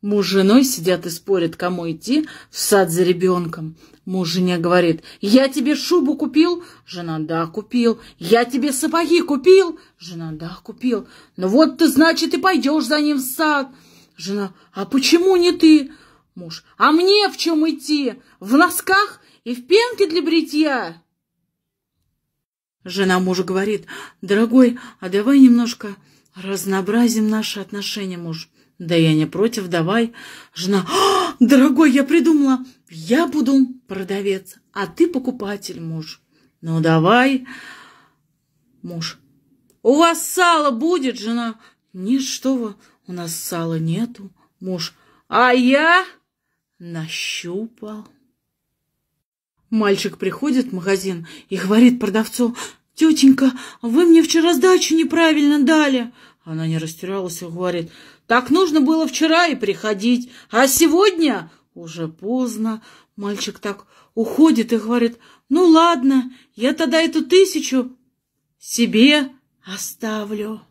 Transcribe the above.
Муж с женой сидят и спорят, кому идти в сад за ребенком. Муж жене говорит, я тебе шубу купил? Жена, да, купил. Я тебе сапоги купил? Жена, да, купил. Ну вот ты, значит, и пойдешь за ним в сад. Жена, а почему не ты? Муж, а мне в чем идти? В носках и в пенке для бритья? Жена мужу говорит, дорогой, а давай немножко разнообразим наши отношения, муж. «Да я не против, давай». Жена, «А, «Дорогой, я придумала, я буду продавец, а ты покупатель, муж». «Ну, давай». Муж, «У вас сало будет, жена?» «Нет, у нас сала нету». Муж, «А я нащупал». Мальчик приходит в магазин и говорит продавцу, «Тетенька, вы мне вчера сдачу неправильно дали». Она не растерялась и говорит, так нужно было вчера и приходить, а сегодня уже поздно. Мальчик так уходит и говорит, ну ладно, я тогда эту тысячу себе оставлю.